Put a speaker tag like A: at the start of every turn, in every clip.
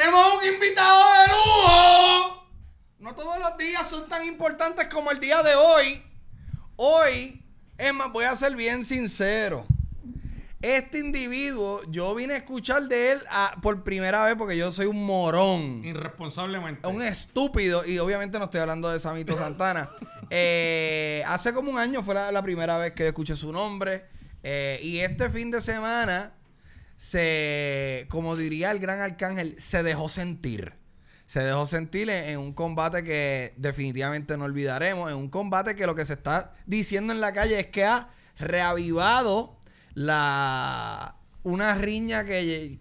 A: tenemos un invitado de
B: lujo. No todos los días son tan importantes como el día de hoy. Hoy, es voy a ser bien sincero. Este individuo, yo vine a escuchar de él por primera vez porque yo soy un morón. Irresponsablemente. Un estúpido. Y obviamente no estoy hablando de Samito Santana. Eh, hace como un año fue la, primera vez que escuché su nombre. Eh, y este fin de semana se, como diría el gran arcángel, se dejó sentir. Se dejó sentir en, en un combate que definitivamente no olvidaremos. En un combate que lo que se está diciendo en la calle es que ha reavivado la, una riña que,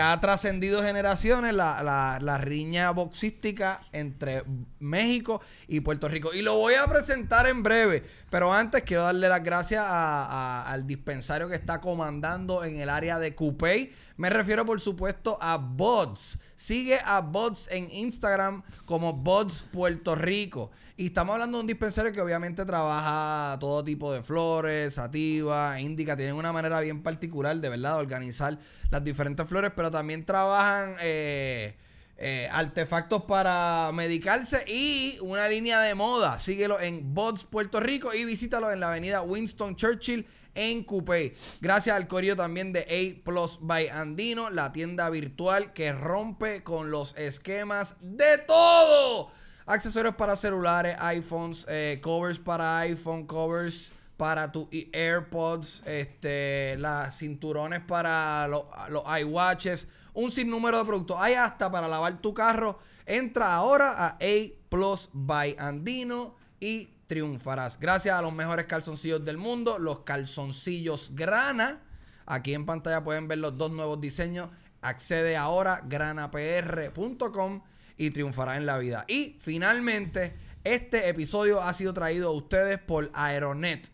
B: ha, trascendido generaciones, la, riña boxística entre México y Puerto Rico. Y lo voy a presentar en breve, pero antes quiero darle las gracias al dispensario que está comandando en el área de Coupey. Me refiero, por supuesto, a Bots. Sigue a Bots en Instagram como Bots Puerto Rico. Y estamos hablando de un dispensario que obviamente trabaja todo tipo de flores, sativa, indica, tienen una manera bien particular de verdad de organizar las diferentes flores, pero también trabajan eh, eh, artefactos para medicarse y una línea de moda. Síguelo en Bots Puerto Rico y visítalo en la avenida Winston Churchill en Coupé. Gracias al corio también de A Plus by Andino, la tienda virtual que rompe con los esquemas de todo accesorios para celulares, iPhones, eh, covers para iPhone, covers para tu AirPods, este, las cinturones para los, los iWatches, un sinnúmero de productos. Hay hasta para lavar tu carro. Entra ahora a A Plus by Andino y triunfarás. Gracias a los mejores calzoncillos del mundo, los calzoncillos grana. Aquí en pantalla pueden ver los dos nuevos diseños. Accede ahora granapr.com y triunfará en la vida. Y finalmente, este episodio ha sido traído a ustedes por Aeronet.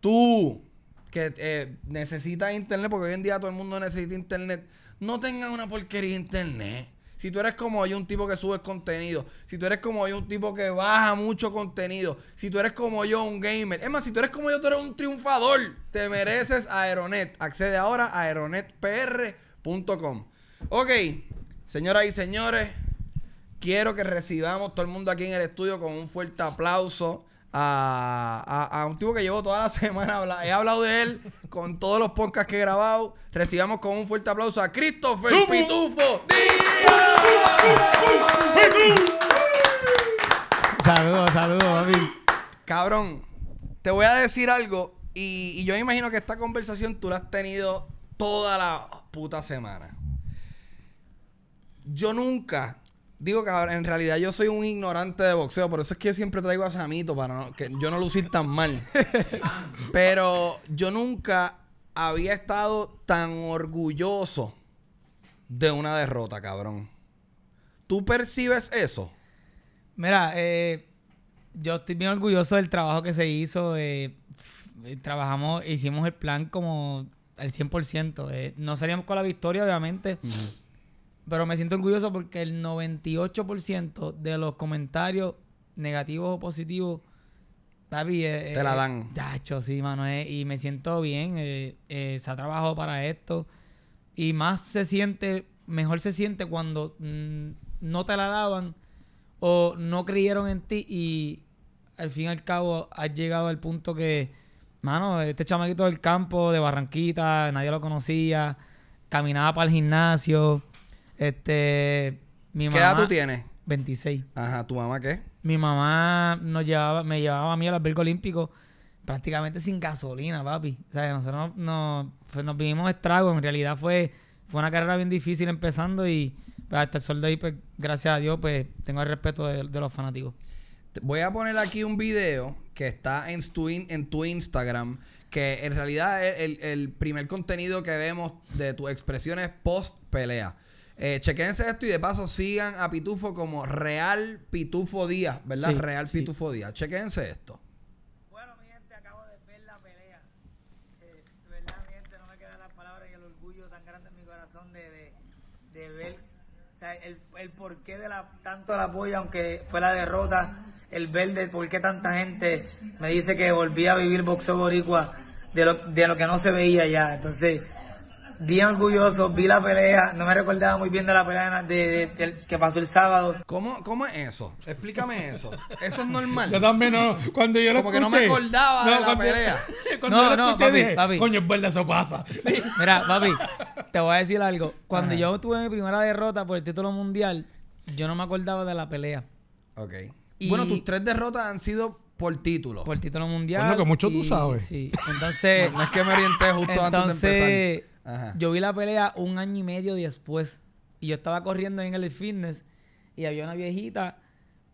B: Tú que eh, necesitas internet, porque hoy en día todo el mundo necesita internet, no tengas una porquería internet. Si tú eres como yo, un tipo que sube contenido. Si tú eres como yo, un tipo que baja mucho contenido. Si tú eres como yo, un gamer. Es más, si tú eres como yo, tú eres un triunfador. Te mereces Aeronet. Accede ahora a aeronetpr.com. Ok, señoras y señores. Quiero que recibamos todo el mundo aquí en el estudio con un fuerte aplauso a, un tipo que llevo toda la semana. He hablado de él con todos los podcasts que he grabado. Recibamos con un fuerte aplauso a Christopher Pitufo. Saludos, saludos, Cabrón, te voy a decir algo y, y yo imagino que esta conversación tú la has tenido toda la puta semana. Yo nunca Digo, que en realidad yo soy un ignorante de boxeo, por eso es que siempre traigo a Samito para que yo no lucir tan mal. Pero yo nunca había estado tan orgulloso de una derrota, cabrón. ¿Tú percibes eso?
C: Mira, eh, yo estoy bien orgulloso del trabajo que se hizo. trabajamos, hicimos el plan como al 100%. Eh, no salíamos con la victoria, obviamente. Pero me siento orgulloso porque el 98% de los comentarios negativos o positivos, papi, eh, te eh, la dan. Dacho, sí, Manuel, eh, y me siento bien. se ha trabajado para esto. Y más se siente, mejor se siente cuando mm, no te la daban o no creyeron en ti y al fin y al cabo has llegado al punto que, mano, este chamaquito del campo, de Barranquita, nadie lo conocía, caminaba para el gimnasio este, mi mamá, ¿Qué edad tú tienes? 26.
B: Ajá, ¿tu mamá qué?
C: Mi mamá nos llevaba, me llevaba a mí al albergo olímpico prácticamente sin gasolina, papi. O sea, nosotros nos, nos, vivimos estragos. En realidad fue, fue una carrera bien difícil empezando y pues, hasta el sol de ahí, pues, gracias a Dios, pues tengo el respeto de, los fanáticos.
B: Voy a poner aquí un video que está en tu, en tu Instagram, que en realidad es el, el primer contenido que vemos de tus expresiones post pelea. Eh, chequense esto y de paso sigan a Pitufo como Real Pitufo Díaz, ¿verdad? Real Pitufo Díaz. Chequense esto. Bueno, mi gente, acabo de ver la pelea.
C: Eh, verdad, mi gente, no me quedan las palabras y el orgullo tan grande en mi corazón de, de, de ver o sea, el, el, porqué de la, tanto el apoyo, aunque fue la derrota, el ver de por qué tanta gente me dice que volví a vivir boxeo boricua de lo, de lo que no se veía ya. Entonces bien orgulloso, vi la pelea, no me recordaba muy bien de la pelea de, que pasó el
B: sábado. ¿Cómo, ¿Cómo es eso? Explícame eso. Eso es normal. Yo también no,
A: cuando yo lo escuché, no me acordaba de la pelea. Cuando no, yo no, dije, papi. coño,
B: es verdad, eso pasa.
C: Mira, papi, te voy a decir algo. Cuando yo tuve mi primera derrota por el título mundial, yo no me acordaba de la pelea.
B: Ok. Y... Bueno, tus tres derrotas han sido por título. Por título mundial.
A: Bueno, lo que mucho tú sabes. Sí. Entonces. no, es que me orienté justo entonces, antes de empezar.
C: Yo vi la pelea un año y medio después. Y yo estaba corriendo en el fitness y había una viejita,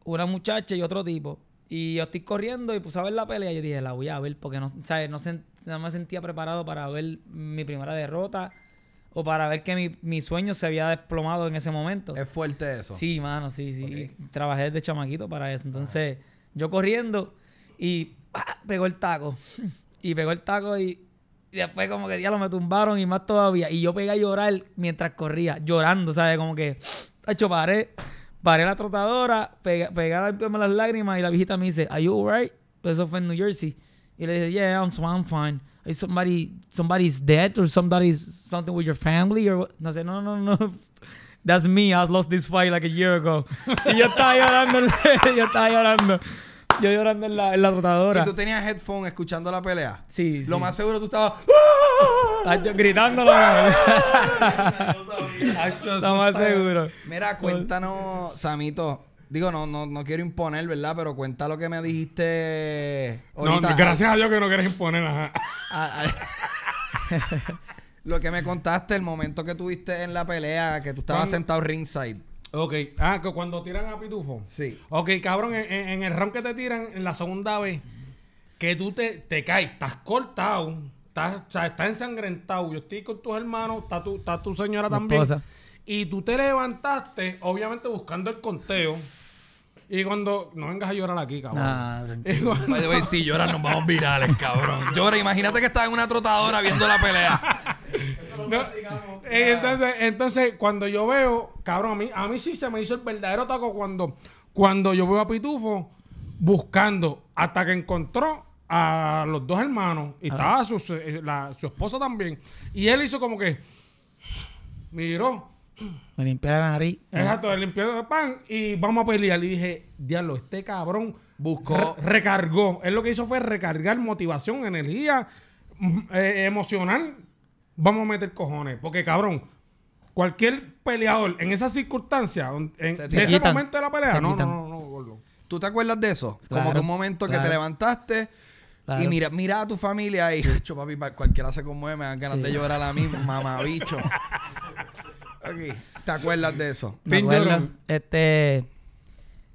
C: una muchacha y otro tipo. Y yo estoy corriendo y puse a ver la pelea. Y yo dije, la voy a ver porque no, ¿sabes? No, me sentía preparado para ver mi primera derrota o para ver que mi, mi, sueño se había desplomado en ese momento. Es fuerte eso. Sí, mano, sí, sí. trabajé desde chamaquito para eso. Entonces, yo corriendo y pegó el taco. y pegó el taco y y después como que ya lo me tumbaron y más todavía. Y yo pegué a llorar mientras corría, llorando, ¿sabes? Como que, hecho, paré, paré la trotadora, pegué, pegué las lágrimas y la viejita me dice, ¿Are you alright? Eso fue en New Jersey. Y le dije, yeah, I'm, I'm fine. Is somebody, somebody's dead or somebody's something with your family or what? No sé, no, no, no. That's me. I lost this fight like a year ago. y yo estaba llorando. yo estaba llorando. Yo llorando en la, en la ¿Y tú
B: tenías headphone escuchando la pelea? Sí. Lo más seguro tú estabas. ¡Ah! Ah, gritándolo. Lo más seguro. Mira, cuéntanos, Samito. Digo, no, no, no quiero imponer, ¿verdad? Pero cuenta lo que me dijiste. No, gracias a Dios que no quieres
A: imponer, ah,
B: lo
A: que me contaste, el momento que tuviste en la pelea, que tú estabas sentado ringside. Ok, ah, que cuando tiran a Pitufo. Sí. Ok, cabrón, en, el round que te tiran, en la segunda vez, que tú te, te caes, estás cortado, estás, o ensangrentado. Yo estoy con tus hermanos, está tu, está tu señora también. Y tú te levantaste, obviamente buscando el conteo. Y cuando. No vengas a llorar aquí, cabrón. si lloras nos vamos
B: virales, cabrón.
A: Llora, imagínate que estás en una trotadora viendo la pelea no, eh, entonces, entonces, cuando yo veo, cabrón, a mí, a mí sí se me hizo el verdadero taco cuando, cuando yo veo a Pitufo buscando hasta que encontró a los dos hermanos y estaba eh, su, esposa también. Y él hizo como que miró.
C: Me limpió la nariz. Exacto,
A: me el pan y vamos a pelear. Y dije, diablo, este cabrón buscó. recargó. Él lo que hizo fue recargar motivación, energía mm, eh, emocional vamos a meter cojones. Porque, cabrón, cualquier peleador en esas circunstancias, en, ese momento de la pelea, no, no, no, no, gordo. ¿Tú te acuerdas de eso? Como que un momento que te levantaste
B: y mira, mira a tu familia y, hecho, papi, cualquiera se conmueve, me dan ganas de llorar a mí, mamabicho. Aquí. ¿Te acuerdas de eso? Me acuerdo.
C: Este,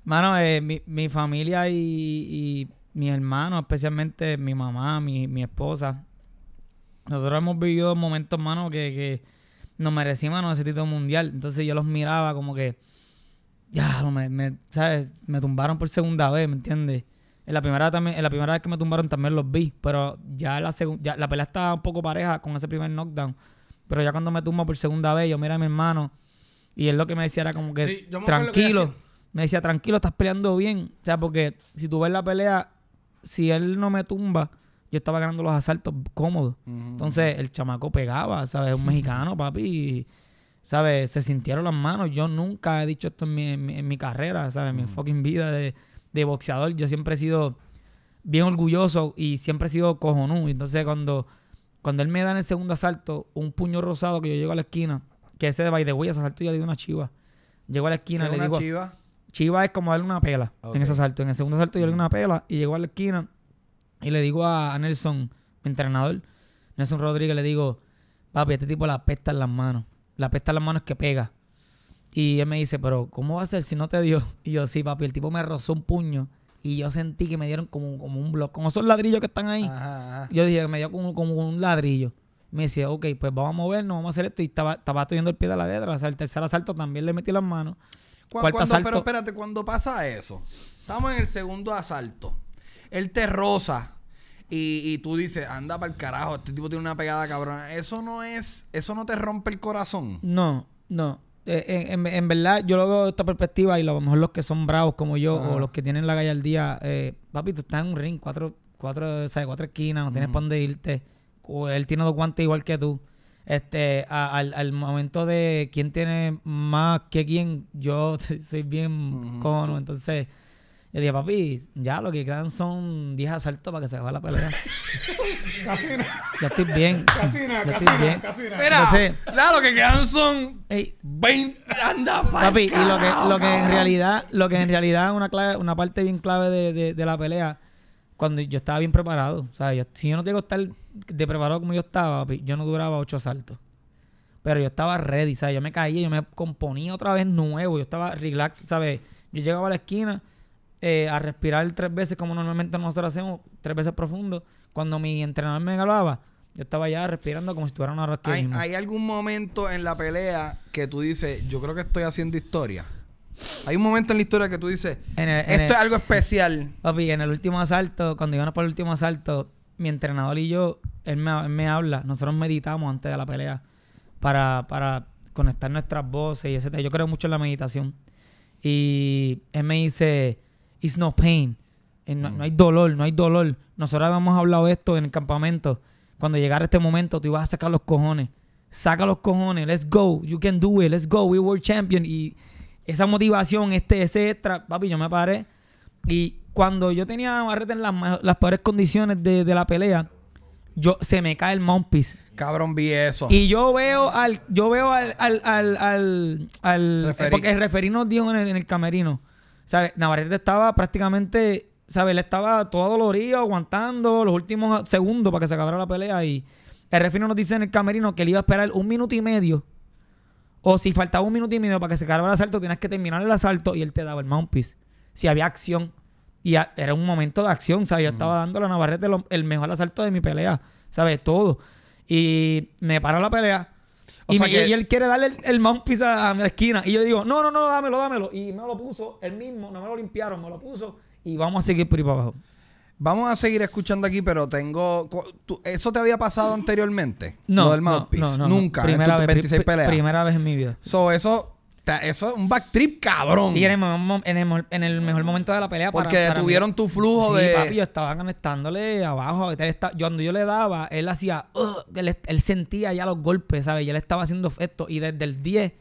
C: mano, eh, mi, mi, familia y, mi hermano, especialmente mi mamá, mi, mi esposa, nosotros hemos vivido momentos, mano, que, nos merecíamos ese título mundial. Entonces yo los miraba como que, ya, me, me, ¿sabes? Me tumbaron por segunda vez, ¿me entiendes? En la primera también, la primera vez que me tumbaron también los vi, pero ya la segunda, la pelea estaba un poco pareja con ese primer knockdown. Pero ya cuando me tumba por segunda vez, yo mira a mi hermano y él lo que me decía era como que tranquilo. me decía, tranquilo, estás peleando bien. O sea, porque si tú ves la pelea, si él no me tumba, yo estaba ganando los asaltos cómodos. Entonces el chamaco pegaba, ¿sabes? Un mexicano, papi. ¿Sabes? Se sintieron las manos. Yo nunca he dicho esto en mi, carrera, ¿sabes? En mi fucking vida de, boxeador. Yo siempre he sido bien orgulloso y siempre he sido cojonú. Entonces, cuando, cuando él me da en el segundo asalto un puño rosado que yo llego a la esquina, que ese de by ese asalto ya dio una chiva. Llego a la esquina, le una digo. chiva? Chiva es como darle una pela en ese asalto. En el segundo asalto yo le doy una pela y llego a la esquina y le digo a Nelson, mi entrenador, Nelson Rodríguez, le digo, papi, este tipo la pesta en las manos. La pesta en las manos es que pega. Y él me dice, pero ¿cómo va a ser si no te dio? Y yo, sí, papi, el tipo me rozó un puño y yo sentí que me dieron como, como un bloque, como esos ladrillos que están ahí. Yo dije, me dio como, como, un ladrillo. Me decía, ok, pues vamos a movernos, vamos a hacer esto. Y estaba, estaba estudiando el pie de la letra. O sea, el tercer asalto también le metí las manos. Cu asalto, pero
B: espérate, cuando pasa eso, estamos en el segundo asalto él te rosa... y, y tú dices, anda para el carajo, este tipo tiene una pegada cabrona. Eso no es, eso no te rompe el corazón.
C: No, no. Eh, en, en, verdad, yo lo veo de esta perspectiva y a lo mejor los que son bravos como yo o los que tienen la gallardía, eh, papi, tú estás en un ring, cuatro, cuatro, o sea, cuatro esquinas, no tienes para dónde irte. O él tiene dos guantes igual que tú. Este, al, al, momento de quién tiene más que quién, yo soy bien cono, entonces... Yo dije, papi, ya lo que quedan son 10 asaltos para que se acabe la pelea.
A: casina. Yo estoy bien. Casina, casina, bien. casina. lo que quedan son 20 anda Papi, y lo que, lo que en realidad, lo que en
C: realidad una clave, una parte bien clave de, de, la pelea, cuando yo estaba bien preparado. O sea, si yo no tengo que estar de preparado como yo estaba, papi, yo no duraba 8 asaltos. Pero yo estaba ready, ¿sabes? Yo me caía, yo me componía otra vez nuevo, yo estaba relax, ¿sabes? Yo llegaba a la esquina eh, a respirar tres veces como normalmente nosotros hacemos, tres veces profundo. Cuando mi entrenador me galaba yo estaba ya respirando como si tuviera una respiración.
B: ¿Hay, algún momento en la pelea que tú dices, yo creo que estoy haciendo historia? Hay un momento en la historia que tú dices, esto es algo
C: especial. en el último asalto, cuando íbamos por el último asalto, mi entrenador y yo, él me, habla, nosotros meditamos antes de la pelea para, para conectar nuestras voces y etcétera Yo creo mucho en la meditación. Y él me dice, no pain. Eh, no, hay dolor, no hay dolor. Nosotros habíamos hablado de esto en el campamento. Cuando llegara este momento, tú ibas a sacar los cojones. Saca los cojones, let's go, you can do it, let's go, we world champion. Y esa motivación, este, ese extra, papi, yo me paré. Y cuando yo tenía a en las, peores condiciones de, la pelea, yo, se me cae el mouthpiece. Cabrón,
B: vi eso. Y
C: yo veo al, yo veo al, al, eh, porque el referí nos dijo en el camerino ¿Sabes? Navarrete estaba prácticamente, ¿sabes? Él estaba todo dolorido, aguantando los últimos segundos para que se acabara la pelea. Y el refino nos dice en el camerino que él iba a esperar un minuto y medio. O si faltaba un minuto y medio para que se acabara el asalto, tienes que terminar el asalto y él te daba el mount Si había acción. Y era un momento de acción, ¿sabes? Yo estaba dándole a Navarrete el mejor asalto de mi pelea, ¿sabes? Todo. Y me para la pelea y, él quiere darle el, el mouthpiece a, la esquina. Y yo le digo, no, no, no, dámelo, dámelo. Y me lo puso él mismo, no me lo limpiaron, me lo puso.
B: Y vamos a seguir por ahí para abajo. Vamos a seguir escuchando aquí, pero tengo. ¿Eso te había pasado anteriormente? No. del Nunca. Primera, en vez, 26 primera vez en mi vida. So, eso eso es un back trip cabrón. Y en
C: el, mejor, momento de la pelea. Porque tuvieron tu flujo de. papi, yo estaba conectándole abajo. yo, cuando yo le daba, él hacía. él, sentía ya los golpes, ¿sabes? Ya le estaba haciendo esto. Y desde el 10,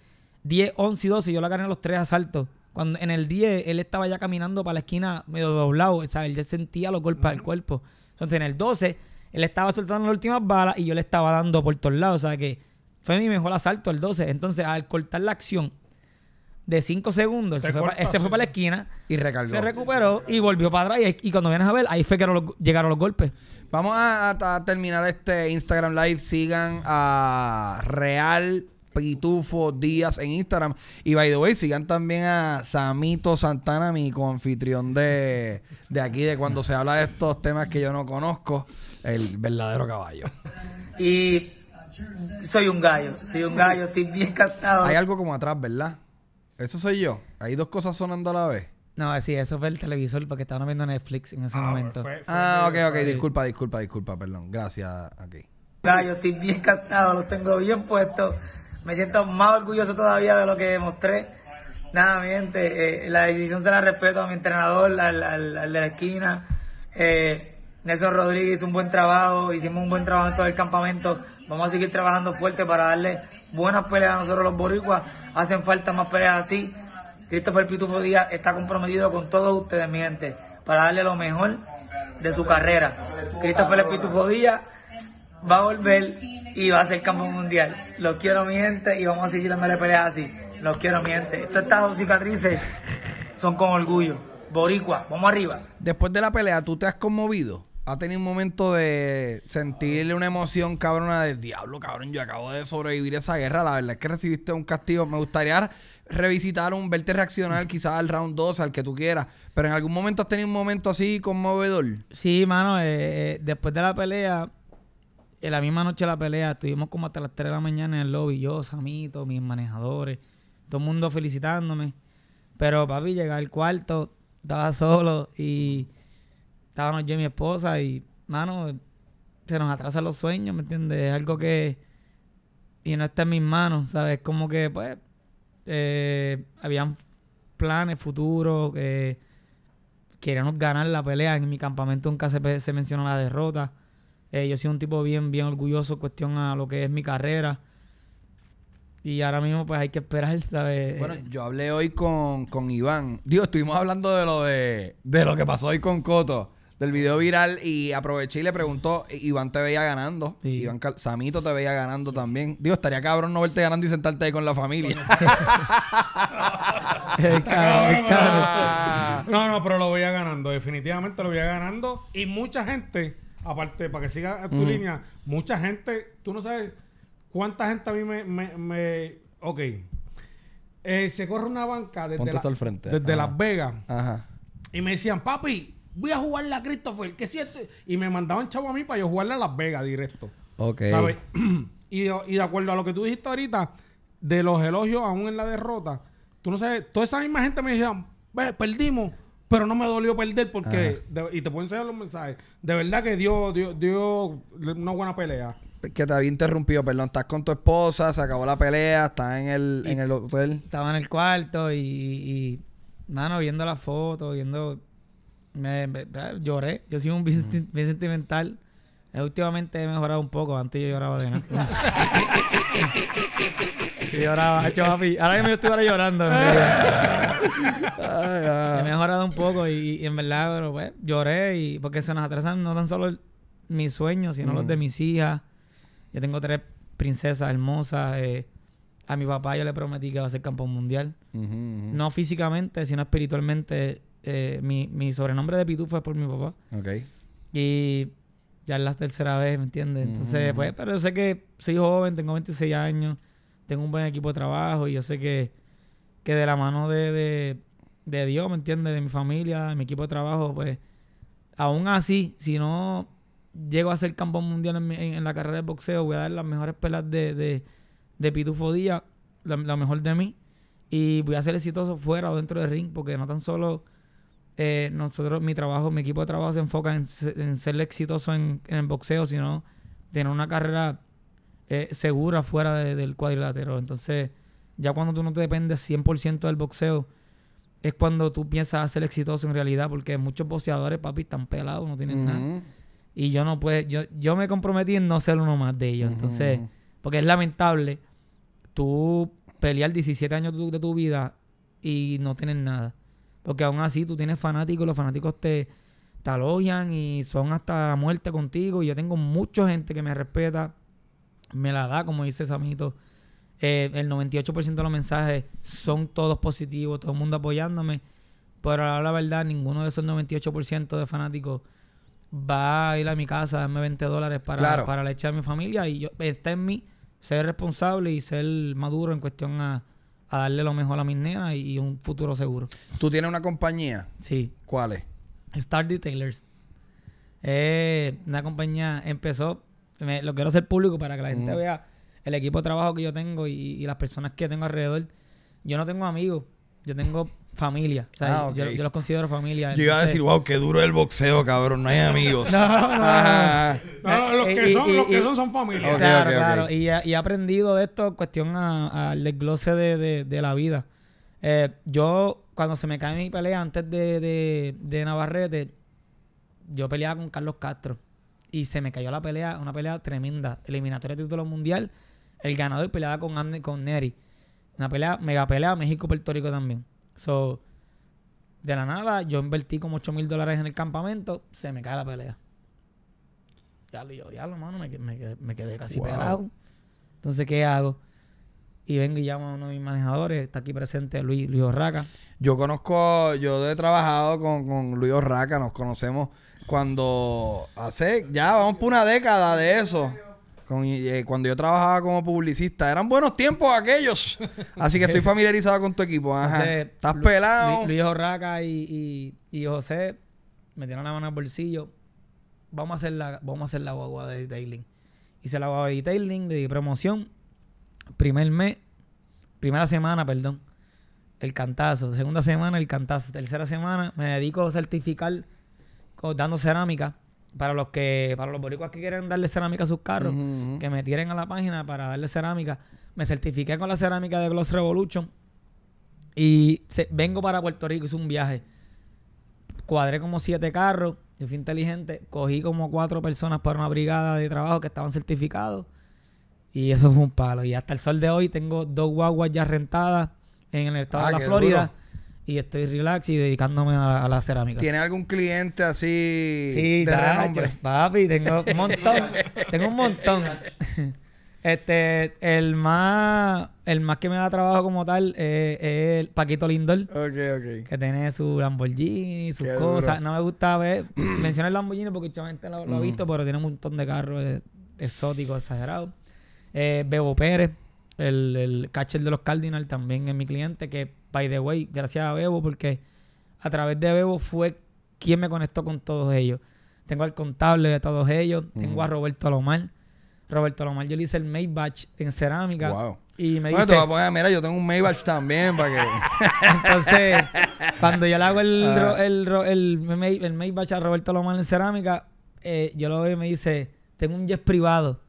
C: 10, 11 y 12, yo le gané los tres asaltos. Cuando en el 10, él estaba ya caminando para la esquina medio doblado, ¿sabes? Él ya sentía los golpes al del cuerpo. Entonces en el 12, él estaba soltando las últimas balas y yo le estaba dando por todos lados. O sea que. Fue mi mejor asalto el 12. Entonces, al cortar la acción, de cinco segundos. Se fue, fue para la esquina.
B: Y recargó. Se recuperó y volvió para atrás. Y, cuando vienes a ver, ahí fue que llegaron los golpes. Vamos a, terminar este Instagram Live. Sigan a Real Pitufo Díaz en Instagram. Y by the way, sigan también a Samito Santana, mi coanfitrión de, de aquí, de cuando se habla de estos temas que yo no conozco. El verdadero caballo. Y soy un gallo, soy un gallo, estoy bien cantado. Hay algo como atrás, ¿verdad? Eso soy yo. Hay dos cosas sonando a la vez.
C: No, sí, eso fue el televisor porque estaban viendo Netflix en ese ah, momento. ah, ok, ok. Disculpa,
B: disculpa, disculpa. Perdón. Gracias. Aquí.
C: Ah, yo estoy bien cansado. lo tengo bien puesto. Me siento más orgulloso todavía de lo que mostré. Nada, mi gente. Eh, la decisión se la respeto a mi entrenador, al, de la esquina. Eh, Nelson Rodríguez un buen trabajo. Hicimos un buen trabajo en todo el campamento. Vamos a seguir trabajando fuerte para darle buenas peleas a nosotros los boricuas, hacen falta más peleas así. Christopher Pitufo Díaz está comprometido con todos ustedes, mi gente, para darle lo mejor de su carrera. Christopher Pitufo Díaz va a volver y va a ser campeón mundial. Los quiero, mi gente, y vamos a seguir dándole peleas así. Los quiero, mi gente. Estas dos cicatrices
B: son con orgullo. Boricua, vamos arriba. Después de la pelea, ¿tú te has conmovido? ha tenido un momento de sentirle una emoción cabrona del diablo, cabrón, yo acabo de sobrevivir esa guerra, la verdad es que recibiste un castigo, me gustaría revisitar un, verte reaccionar quizás al round 2, al que tú quieras, pero en algún momento has tenido un momento así conmovedor. Sí, mano,
C: eh, eh, después de la pelea, en la misma noche de la pelea, estuvimos como hasta las 3 de la mañana en el lobby, yo, Samito, mis manejadores, todo el mundo felicitándome, pero papi, llegaba al cuarto, estaba solo y estábamos yo y mi esposa y, mano, se nos atrasan los sueños, ¿me entiendes? Es algo que. Y no está en mis manos, ¿sabes? Como que, pues. Eh, habían planes futuros, que eh, queríamos ganar la pelea. En mi campamento nunca se, se menciona la derrota. Eh, yo soy un tipo bien, bien orgulloso en cuestión a lo que es mi carrera.
B: Y ahora mismo, pues hay que esperar, ¿sabes? Bueno, yo hablé hoy con, Iván. Digo, estuvimos hablando de lo de, de lo que pasó hoy con Coto del video viral y aproveché y le preguntó, e-, Iván te veía ganando, Iván Samito te veía ganando también. Digo,
A: estaría cabrón no verte ganando y sentarte ahí con la familia. Pues. No, no, pero lo veía ganando, definitivamente lo veía ganando y mucha gente, aparte, para que siga tu mm. línea, mucha gente, tú no sabes cuánta gente a mí me... ok. Eh, se corre una banca desde, desde Las Vegas. Ajá. Y me decían, papi, voy a jugarle a Christopher, que si Y me mandaban chavo a mí para yo jugarle a Las Vegas directo. Ok. ¿Sabes? y, de, acuerdo a lo que tú dijiste ahorita, de los elogios aún en la derrota, tú no sabes, toda esa misma gente me decía, Ve, perdimos, pero no me dolió perder porque, ah. y te puedo enseñar los mensajes, de verdad que dio, dio, dio una buena pelea.
B: Que te había interrumpido, perdón. Estás con tu esposa, se acabó la pelea, estás en el, hotel. Estaba
A: en el cuarto y, y,
C: mano, viendo las fotos, viendo me, lloré. Yo soy un bien, sentimental. Eh, últimamente he mejorado un poco. Antes yo lloraba de nada. yo lloraba, hecho papi. Ahora que me estuviera llorando. En ah. he mejorado un poco y, en verdad, pero pues, lloré. y Porque se nos atrasan no tan solo mis sueños, sino los de mis hijas. Yo tengo tres princesas hermosas. Eh, a mi papá yo le prometí que va a ser campeón mundial. No físicamente, sino espiritualmente. Eh, mi, mi, sobrenombre de Pitufo es por mi papá. Ok. Y ya es la tercera vez, ¿me entiendes? Entonces, pues, pero yo sé que soy joven, tengo 26 años, tengo un buen equipo de trabajo y yo sé que, de la mano de, Dios, ¿me entiendes? De mi familia, de mi equipo de trabajo, pues, aún así, si no llego a ser campeón mundial en, la carrera de boxeo, voy a dar las mejores pelas de, de, Pitufo Díaz, la, la, mejor de mí, y voy a ser exitoso fuera o dentro del ring, porque no tan solo eh, nosotros, mi trabajo, mi equipo de trabajo se enfoca en, ser exitoso en, el boxeo, sino tener una carrera eh, segura fuera del cuadrilátero. Entonces, ya cuando tú no te dependes 100% del boxeo, es cuando tú piensas ser exitoso en realidad, porque muchos boxeadores, papi, están pelados, no tienen nada. Y yo no puedo, yo, yo me comprometí en no ser uno más de ellos. Entonces, porque es lamentable tú pelear 17 años de tu, de tu vida y no tener nada. Porque aún así tú tienes fanáticos, los fanáticos te, te y son hasta la muerte contigo. Y yo tengo mucha gente que me respeta, me la da, como dice Samito. Eh, el 98% de los mensajes son todos positivos, todo el mundo apoyándome. Pero la verdad, ninguno de esos 98% de fanáticos va a ir a mi casa a darme 20 dólares para, para la leche mi familia. Y yo, está en mí ser responsable y ser maduro en cuestión a, a darle lo mejor a mis nenas y, un futuro seguro. ¿Tú tienes una compañía? Sí. ¿Cuál es? Star Detailers. Eh, una compañía empezó, lo quiero hacer público para que la gente mm. vea el equipo de trabajo que yo tengo y, las personas que tengo alrededor. Yo no tengo amigos, yo tengo familia. Ah, yo, los considero familia. Yo iba a decir, wow, qué duro el boxeo,
B: cabrón, no hay amigos.
C: no, no, los que, son, los que son, son familia.
A: claro, claro.
C: Y, he aprendido de esto cuestión al desglose de, de, la vida. Eh, yo, cuando se me cae mi pelea antes de, Navarrete, yo peleaba con Carlos Castro. Y se me cayó la pelea, una pelea tremenda. Eliminatoria de título mundial. El ganador peleaba con, con Neri. Una pelea, mega pelea, México-Puerto Rico también. So, de la nada, yo invertí como 8 mil dólares en el campamento, se me cae la pelea. ya Diablo, yo, diablo, mano, me, me, me, quedé casi pegado. Entonces, ¿qué hago? Y vengo y llamo a uno de mis manejadores, está aquí presente
B: Luis, Luis Orraca. Yo conozco, yo he trabajado con, con Luis Orraca, nos conocemos cuando hace, ya vamos por una década de eso. Eh, cuando yo trabajaba como publicista. Eran buenos tiempos aquellos. Así que estoy familiarizado con tu equipo. Estás pelado.
C: Río Luis y, y, y José metieron la mano al bolsillo. Vamos a hacer la, vamos a hacer la guagua de detailing. Hice la guagua de detailing, de promoción. Primer mes, primera semana, perdón. El cantazo. Segunda semana, el cantazo. Tercera semana, me dedico a certificar dando cerámica para los que para los boricuas que quieren darle cerámica a sus carros, que me tiren a la página para darle cerámica. Me certifiqué con la cerámica de Gloss Revolution y vengo para Puerto Rico, hice un viaje. Cuadré como siete carros, yo fui inteligente, cogí como cuatro personas para una brigada de trabajo que estaban certificados y eso fue un palo. Y hasta el sol de hoy tengo dos guaguas ya rentadas en el estado de ah, la Florida y estoy relax y dedicándome a, la cerámica. ¿Tiene
B: algún cliente así sí, de nombre? papi, tengo un montón. tengo un montón. Este, el
C: más, el más que me da trabajo como tal eh, es, el Paquito Lindor. Ok, ok. Que tiene su Lamborghini, sus cosas. No me gusta ver, mencionar el Lamborghini porque mucha lo, he mm. visto, pero tiene un montón de carros exóticos, exagerados. Eh, Bebo Pérez, el, el catcher de los Cardinals también es mi cliente, que, by the way, gracias a Bebo, porque a través de Bebo fue quien me conectó con todos ellos. Tengo al contable de todos ellos, tengo a Roberto Lomar. Roberto Lomar, yo le hice el Maybach en cerámica. Wow. Y me dice... voy
B: mira, yo tengo un Maybach también para que... Entonces,
C: cuando yo le hago el, ah. el, Maybach a Roberto Lomar en cerámica, eh, yo lo veo y me dice, tengo un jet privado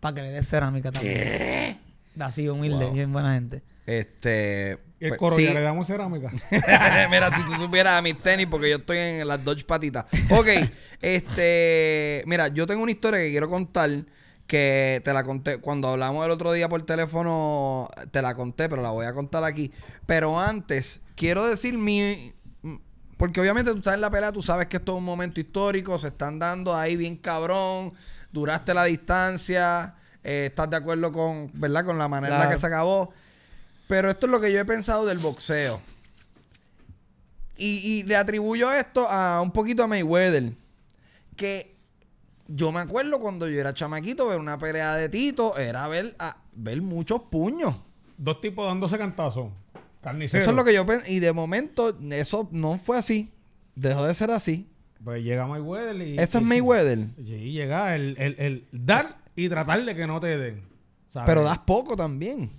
C: para que le dé cerámica también. Así, humilde, bien buena
B: gente. Este. el
C: pues, coro, le damos cerámica.
B: Mira, si tú supieras a mis tenis, porque yo estoy en las Dodge patitas. Ok, este. Mira, yo tengo una historia que quiero contar que te la conté cuando hablamos el otro día por teléfono te la conté pero la voy a contar aquí pero antes quiero decir mi porque obviamente tú estás en la pelea tú sabes que esto es un momento histórico se están dando ahí bien cabrón duraste la distancia eh, estás de acuerdo con, ¿verdad? Con la manera en la que se acabó. Pero esto es lo que yo he pensado del boxeo. Y, le atribuyo esto a un poquito a Mayweather. Que yo me acuerdo cuando yo era chamaquito, ver una pelea de Tito era ver, ver muchos puños.
A: Dos tipos dándose cantazos. Carnicero. Eso es lo que
B: yo pensé. Y de momento, eso no fue así. Dejó de ser así. Pues llega Mayweather y. Eso es Mayweather.
A: Y llega el, el, el y tratar de que no te den. Pero das poco también.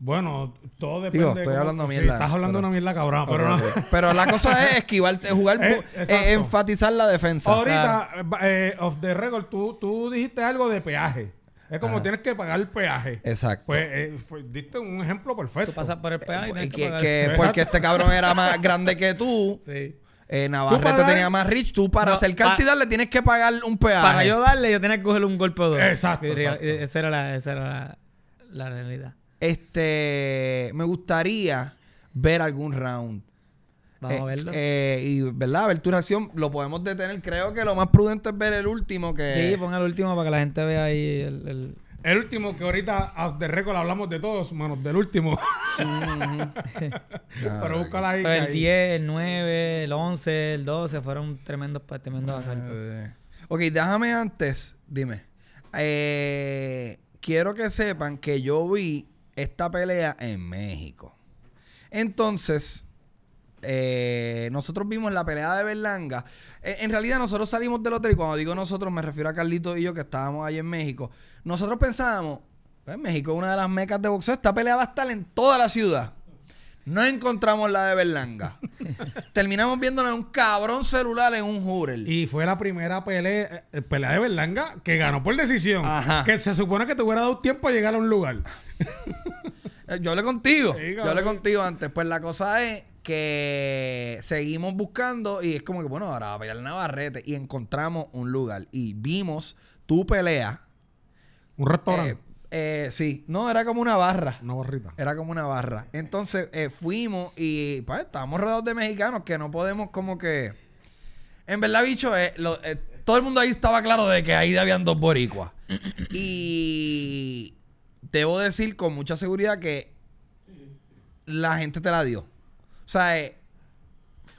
A: Bueno, todo depende. Digo, estoy hablando mierda. Sí, estás hablando de una mierda cabrón, pero, pero la cosa es esquivarte, jugar, eh, eh, enfatizar la defensa. Ahorita, eh, off the record, tú, tú dijiste algo de peaje. Es como tienes que pagar el peaje. Exacto. Pues diste un ejemplo perfecto. Tú pasas por el peaje y que, Porque este cabrón era más grande que tú. Sí.
B: Eh, Navarrete tenía más rich. Tú para hacer cantidad le tienes que pagar un peaje. Para yo darle, yo tenía que coger
C: un golpe de dos. Exacto. Eh, esa era, la, esa era
B: la, realidad. Este. Me gustaría ver algún round. Vamos a eh, verlo. Eh, y, ¿verdad? A ver tu reacción. Lo podemos detener. Creo que lo más prudente es ver el último.
A: que... Sí,
C: pon el último para que la gente vea ahí el...
A: El último, que ahorita de récord hablamos de todos, manos, del último. pero busca el
C: 10, el 9, el 11, el 12 fueron tremendos, pues, tremendos ah, asaltos.
B: Ok, déjame antes, dime. Eh, quiero que sepan que yo vi esta pelea en México. Entonces, eh, nosotros vimos la pelea de Berlanga. en realidad, nosotros salimos del hotel y cuando digo nosotros, me refiero a Carlito y yo que estábamos ahí en México. Nosotros pensábamos, en pues, México es una de las mecas de boxeo, esta pelea va a estar en toda la ciudad. No encontramos la de Berlanga.
A: Terminamos viéndola en un cabrón celular en un Jurel. Y fue la primera pelea, eh, pelea de Berlanga que ganó por decisión. Que se supone que te hubiera dado tiempo a llegar a un lugar. Eh, yo hablé contigo. yo hablé contigo antes. Pues la cosa es
B: que seguimos buscando y es como que, bueno, ahora va a al Navarrete y encontramos un lugar y vimos tu pelea. Un restaurante. Eh, eh, sí, no, era como una barra. Una barrita. Era como una barra. Entonces eh, fuimos y pues estábamos rodeados de mexicanos que no podemos como que... En verdad, bicho, todo el mundo ahí estaba claro de que ahí habían dos boricuas. y debo decir con mucha seguridad que la gente te la dio. O sea, eh,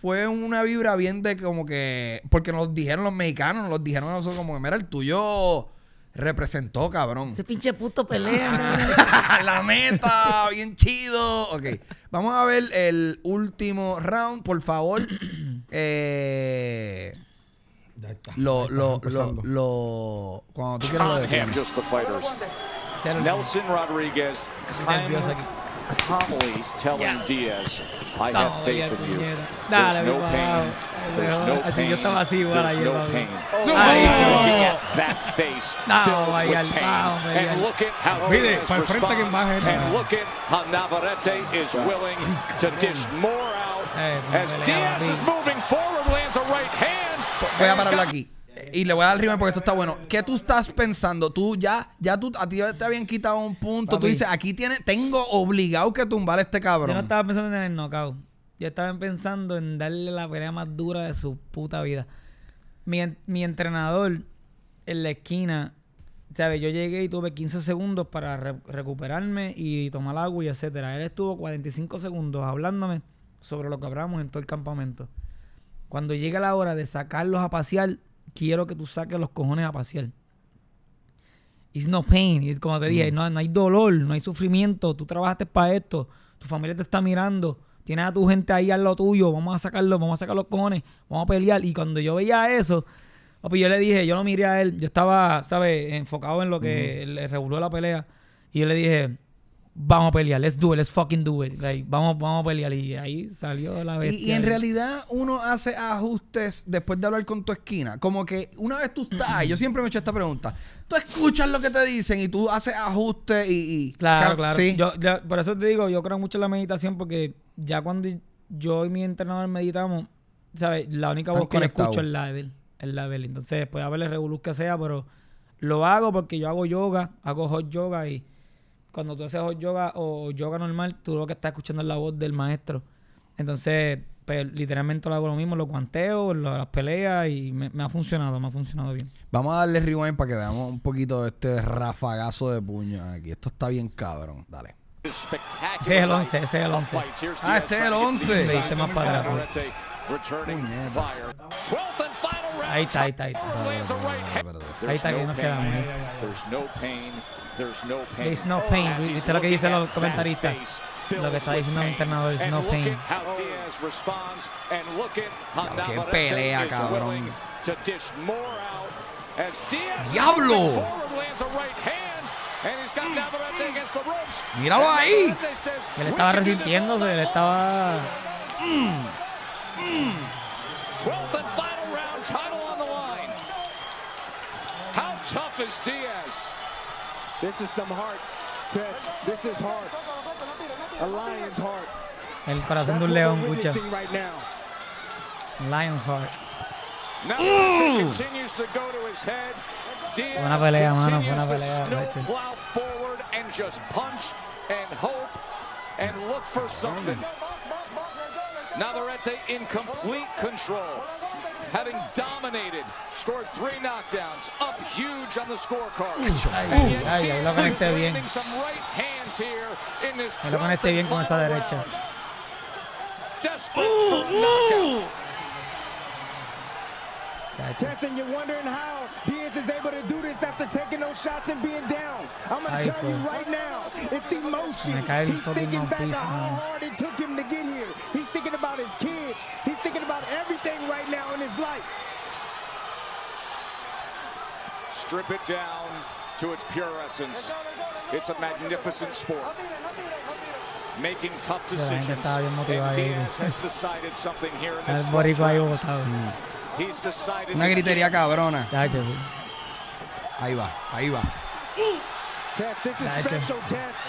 B: fue una vibra bien de como que. Porque nos dijeron los mexicanos, nos dijeron a nosotros como que, mira, el tuyo representó, cabrón. Este pinche puto pelea, La meta, bien chido. Ok, vamos a ver el último round, por favor. Eh, lo, lo, lo, lo, cuando tú quieras lo ah, Nelson
A: Rodríguez. calmly telling yeah. Diaz, I no, have faith in you. There's no pain. There's no pain. Yo estaba así There's no pain. Oh, He's looking at that face no, filled my with pain. No, and look at how Diaz responds. And look at
B: how Navarrete is willing to dish more out as Diaz is
A: moving forward, lands a right hand. Voy a pararlo aquí.
B: y le voy a dar rima porque esto está bueno. ¿Qué tú estás pensando? Tú ya, ya tú, a ti te habían quitado un punto. Tú dices, aquí tiene, tengo obligado que tumbar a este cabrón. Yo no estaba
C: pensando en el knockout. Yo estaba pensando en darle la pelea más dura de su puta vida. Mi, entrenador en la esquina, ¿sabes? Yo llegué y tuve 15 segundos para recuperarme y tomar agua y etcétera. Él estuvo 45 segundos hablándome sobre lo que hablamos en todo el campamento. Cuando llega la hora de sacarlos a pasear, quiero que tú saques los cojones a pasear. It's no pain. como te dije, mm. no, hay dolor, no hay sufrimiento. Tú trabajaste para esto. Tu familia te está mirando. Tienes a tu gente ahí a lo tuyo. Vamos a sacarlo, vamos a sacar los cojones. Vamos a pelear. Y cuando yo veía eso, yo le dije, yo no miré a él. Yo estaba, ¿sabes? Enfocado en lo que le reguló la pelea. Y yo le dije, vamos a pelear, let's do it, let's fucking do it. vamos, vamos a pelear. Y ahí salió la bestia. Y, en
B: realidad uno hace ajustes después de hablar con tu esquina. Como que una vez tú estás, yo siempre me he hecho esta pregunta. Tú escuchas lo que te dicen y tú haces ajustes y, Claro, claro. por eso te digo, yo creo mucho en la meditación porque ya cuando yo y
C: mi entrenador meditamos, ¿sabes? La única voz que escucho es la de él. Es la de Entonces, puede haberle revolucionado que sea, pero lo hago porque yo hago yoga, hago hot yoga y cuando tú haces yoga o yoga normal, tú lo que estás escuchando es la voz del maestro. Entonces, pues, literalmente lo hago lo mismo, lo cuanteo, las peleas y me, ha funcionado, me ha funcionado
B: bien. Vamos a darle rewind para que veamos un poquito de este rafagazo de puño aquí. Esto está bien cabrón, dale. Ese es el 11, ese es el 11. Ah, este es el 11. más para Ahí está, ahí está, ahí está.
C: Ahí está, que nos quedamos. Eh. There's no pain. Viste lo que dicen los comentaristas. Lo que está diciendo el entrenador es no pain.
A: ¡Qué pelea, cabrón! ¡Diablo! ¡Míralo ahí! Que le estaba resintiéndose,
C: le estaba...
A: tough as Diaz. This is some heart, Tess. This is heart. A lion's heart.
B: El
C: corazón de un león, escucha. Lion heart. Now mm.
A: continues to go to his head. Diaz buena pelea, mano. Buena pelea. Snowplow forward and just punch and hope and look for something.
B: Navarrete in complete control having dominated, scored three
A: knockdowns, up huge on the scorecard. Ay, ay, ay, lo conecté bien. Me lo conecté bien con esa derecha. Uh,
B: you're wondering how Diaz is able to do this after taking those shots and being down. I'm going to tell you right now,
C: it's emotion. He's thinking back how hard it took him to get here. He's thinking about his
B: kids. He's thinking about everything right now right.
A: Strip it down to its pure essence. It's a magnificent sport. Making tough decisions.
C: And Diaz has
A: decided something
B: here in this mm.
A: He's decided Una gritería
B: cabrona. Ahí va, ahí va.
A: Test, this is special, Test.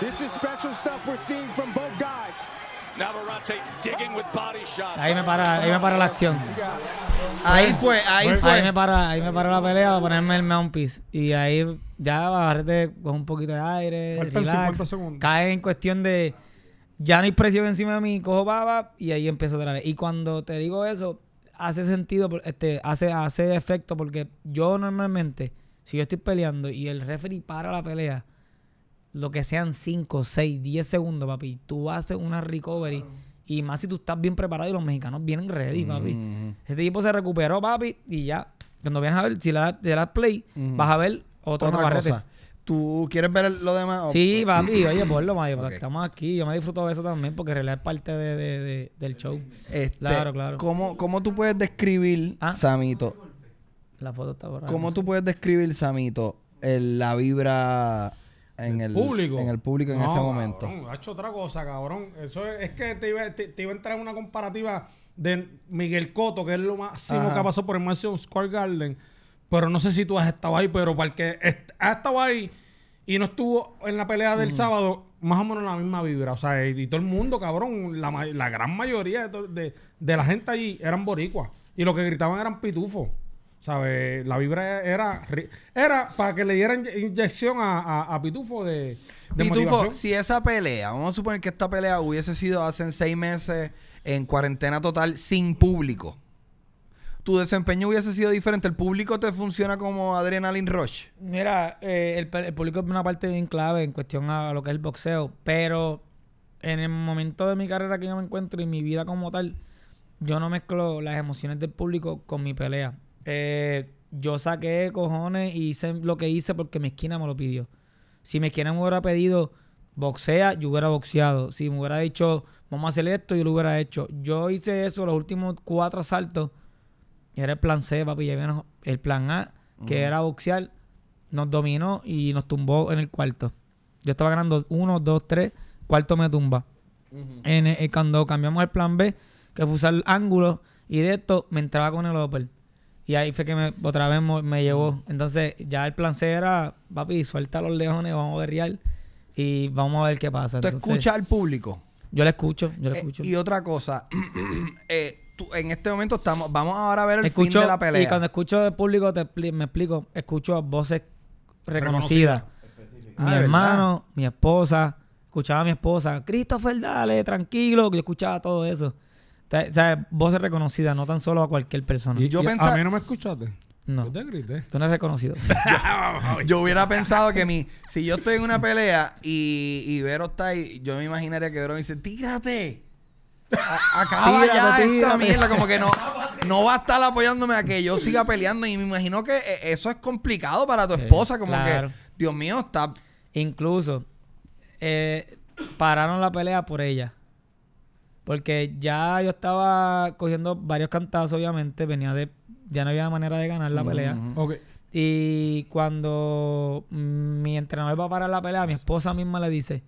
A: This is special stuff we're seeing from both guys. Ahí me para, ahí me para la acción. Ahí fue, ahí fue. Ahí me
C: para, ahí me la pelea para ponerme el mount piece y ahí ya bajarte con un poquito de aire, relax, cae en cuestión de ya no hay presión encima de mí, cojo baba y ahí empiezo otra vez. Y cuando te digo eso, hace sentido, este, hace, hace efecto porque yo normalmente, si yo estoy peleando y el referee para la pelea, lo que sean 5, 6, 10 segundos, papi, tú haces una recovery. Y más si tú estás bien preparado y los mexicanos vienen ready, papi. Este tipo se recuperó, papi, y ya. Cuando vienes a ver, si la, das play,
B: vas a ver
C: otra, cosa.
B: ¿Tú quieres ver lo demás? Sí, papi, oye, ponlo, lo
C: estamos aquí. Yo me disfruto de eso también porque en realidad es parte del show.
B: Este, claro, claro. ¿cómo, ¿Cómo tú puedes describir, ah. Samito? La foto está borrada. ¿Cómo tú puedes describir, Samito, la vibra en el, público en,
A: el público en ese momento. Ha hecho otra cosa, cabrón. Eso es, que te iba, te, iba, a entrar en una comparativa de Miguel Coto, que es lo máximo que ha pasado por el Madison Square Garden. Pero no sé si tú has estado ahí, pero para el que estado ahí y no estuvo en la pelea del mm. sábado, más o menos la misma vibra. O sea, y, todo el mundo, cabrón, la, gran mayoría de, la gente allí eran boricuas. Y lo que gritaban eran pitufos. ¿Sabes? La vibra era. Era para que le dieran inyección a, Pitufo de.
B: de Pitufo, si esa pelea, vamos a suponer que esta pelea hubiese sido hace seis meses en cuarentena total sin público, tu desempeño hubiese sido diferente. El público te funciona como adrenaline rush. Mira, eh, el, público es una parte bien clave en cuestión
C: a lo que es el boxeo, pero en el momento de mi carrera que yo me encuentro y mi vida como tal, yo no mezclo las emociones del público con mi pelea. Eh, yo saqué cojones y hice lo que hice porque mi esquina me lo pidió. Si mi esquina me hubiera pedido boxea, yo hubiera boxeado. Si me hubiera dicho, vamos a hacer esto, yo lo hubiera hecho. Yo hice eso los últimos cuatro asaltos. Era el plan C, papi. el plan A, que era boxear, nos dominó y nos tumbó en el cuarto. Yo estaba ganando uno, dos, tres. Cuarto me tumba. en eh, cuando cambiamos el plan B, que fue usar ángulo y de esto, me entraba con el upper. Y ahí fue que otra vez me, llevó. Entonces, ya el plan C era, papi, suelta los leones, vamos a berrear y vamos a ver qué pasa. ¿Tú escuchas al público? Yo le escucho,
B: yo le eh, escucho. y otra cosa, eh, en este momento estamos, vamos ahora a ver el fin de la pelea. Y cuando
C: escucho el público, te, me explico, escucho voces reconocidas. Ah, mi hermano, mi esposa, escuchaba a mi esposa, Christopher, dale, tranquilo, yo escuchaba todo eso. O sea, voz reconocida, no tan solo a cualquier persona. A mí
A: no me escuchaste. No. Yo te grité.
B: Tú
C: no eres reconocido.
B: yo hubiera pensado que mi, si yo estoy en una pelea y, y Vero está ahí, yo me imaginaría que Vero me dice, tírate. acaba ya mierda. Como que no, no va a estar apoyándome a que yo siga peleando. Y me imagino que eh, eso es complicado para tu esposa. Como que, Dios mío, está... Incluso,
C: eh, pararon la pelea por ella. Porque ya yo estaba cogiendo varios cantazos, obviamente. Venía de. Ya no había manera de ganar la pelea. Y cuando mm, mi entrenador va a parar la pelea, mi esposa misma le dice: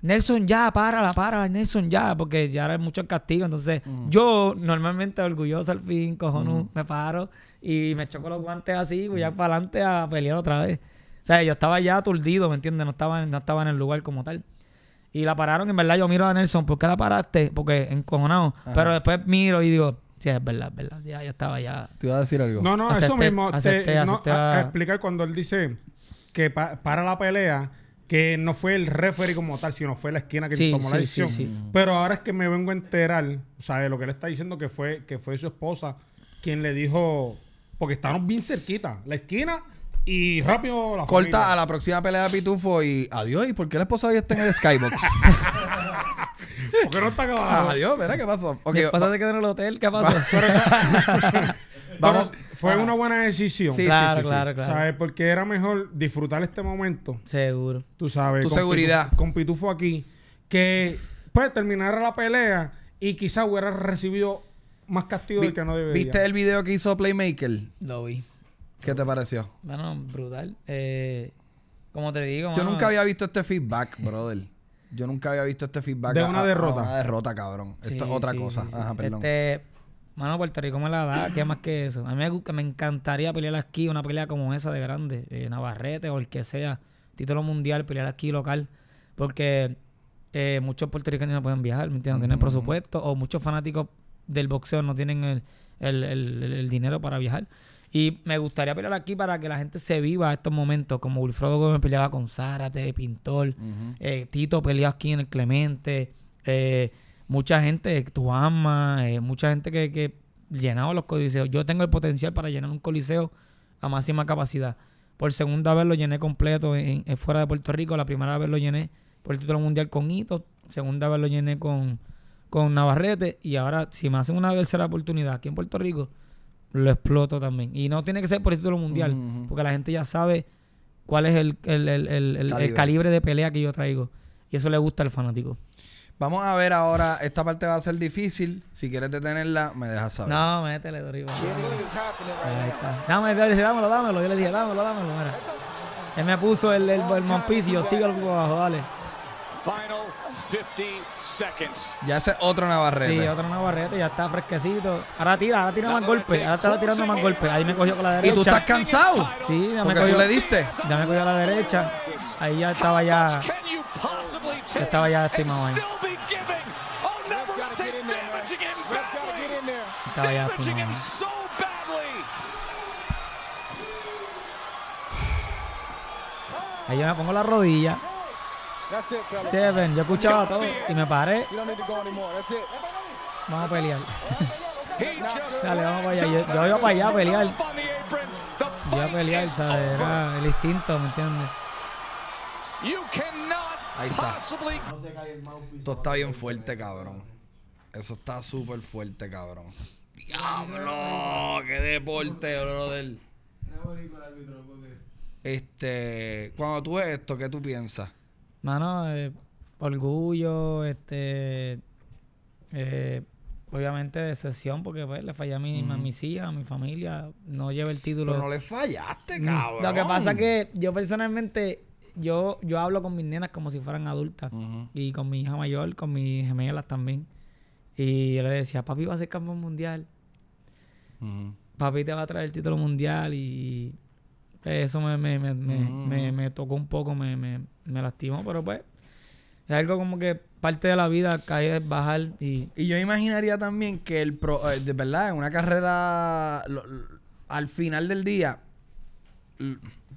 C: Nelson, ya, párala, párala, Nelson, ya, porque ya era mucho el castigo. Entonces, yo normalmente orgulloso al fin, cojón, me paro y me choco los guantes así, voy a ya para adelante a pelear otra vez. O sea, yo estaba ya aturdido, ¿me entiendes? No estaba, no estaba en el lugar como tal. Y la pararon. En verdad, yo miro a Nelson, ¿por qué la paraste? Porque encojonado. Pero
A: después miro y digo,
C: sí, es verdad, es verdad. Ya, ya estaba ya. ¿Te iba a decir algo? No, no, eso mismo. te, a,
A: explicar cuando él dice que para la pelea que no fue el referee como tal, sino fue la esquina que tomó la decisión. Pero ahora es que me vengo a enterar, o sea, lo que él está diciendo que fue que fue su esposa quien le dijo porque estábamos bien cerquita, la esquina y rápido la Corta a la
B: próxima pelea de Pitufo y adiós. ¿Y por qué la esposa hoy está en el Skybox?
A: Porque no está acabado. adiós, ¿verdad? ¿Qué pasó? Okay, ¿Pasaste que en el hotel? ¿Qué pasó? Vamos. fue una buena decisión. claro, claro, claro. ¿Sabes? Porque era mejor disfrutar este momento. Seguro. Tú sabes. Tu seguridad. con Pitufo aquí. Que pues terminara la pelea y quizás hubiera recibido más castigo del que no debería. ¿Viste el video que hizo Playmaker?
C: Lo vi.
B: ¿Qué te pareció?
C: Bueno, brutal. Eh, como te digo, Yo nunca había
B: visto este feedback, brother. Yo nunca había visto este feedback. De una ah, derrota. Ah, una derrota, cabrón. Esto es otra cosa. Ajá, perdón.
C: Este, mano, Puerto Rico me la da, ¿qué más que eso? A mí me, encantaría pelear aquí, una pelea como esa de grande, eh, Navarrete o el que sea, título mundial, pelear aquí local, porque eh, muchos puertorriqueños no pueden viajar, ¿me entiendes? tienen presupuesto, o muchos fanáticos del boxeo no tienen el dinero para viajar. Y me gustaría pelear aquí para que la gente se viva estos momentos, como Wilfredo Gómez peleaba con Zárate, Pintor, eh, Tito peleó aquí en el Clemente, eh, mucha gente, Tuama, eh, mucha gente que, llenaba los coliseos. Yo tengo el potencial para llenar un coliseo a máxima capacidad. Por segunda vez lo llené completo fuera de Puerto Rico, la primera vez lo llené por el título mundial con Hito, segunda vez lo llené con, con Navarrete y ahora si me hacen una tercera oportunidad aquí en Puerto Rico, lo exploto también. Y no tiene que ser por el título mundial, porque la gente ya sabe cuál es el, el, el, calibre. de pelea que yo traigo. Y eso le gusta al fanático.
B: Vamos a ver ahora, esta parte va a ser difícil. Si quieres detenerla, me dejas saber. No, métele, Doriva.
C: está dámelo, dámelo. Yo le dije, dámelo, dámelo. Mira. Él me puso el, el, el, el y sigo abajo, dale. Final
B: 50 seconds. Ya es otro Navarrete. Sí, otro Navarrete,
C: ya está fresquecito. Ahora tira, ahora tira más golpe. Ahora está tirando más golpe.
B: Ahí me cogió con la derecha. ¿Y tú estás
C: cansado? Sí, ya me cogió. le diste? Ya me cogió a la derecha. Ahí ya estaba ya. estaba ya estimado ahí. Estaba ya me pongo la rodilla.
B: Seven. Yo escuchaba todo y me paré.
C: Vamos a pelear. Dale, vamos para allá. Yo, yo, para allá a pelear. Yo a pelear, ¿sabes? el instinto, ¿me entiendes?
B: Ahí está. Esto está bien fuerte, cabrón. Eso está súper fuerte, cabrón. ¡Diablo! ¡Qué deporte, brother! Este, cuando tú ves esto, ¿qué tú piensas?
C: Mano, no. Eh, orgullo, este. Eh, obviamente decepción porque pues, le fallé a mi, a mis hijas, a mi familia, no llevé el título. Pero no le fallaste, cabrón. Mm, lo que pasa que yo personalmente, yo, yo hablo con mis nenas como si fueran adultas. Y con mi hija mayor, con mis gemelas también. Y yo le decía, papi va a ser campeón mundial. Papi te va a traer el título mundial y... Eso me, me tocó un poco, me, me lastimo pero pues
B: es algo como que parte de la vida caer, bajar y... Y yo imaginaría también que el pro, eh, de verdad, en una carrera, al final del día,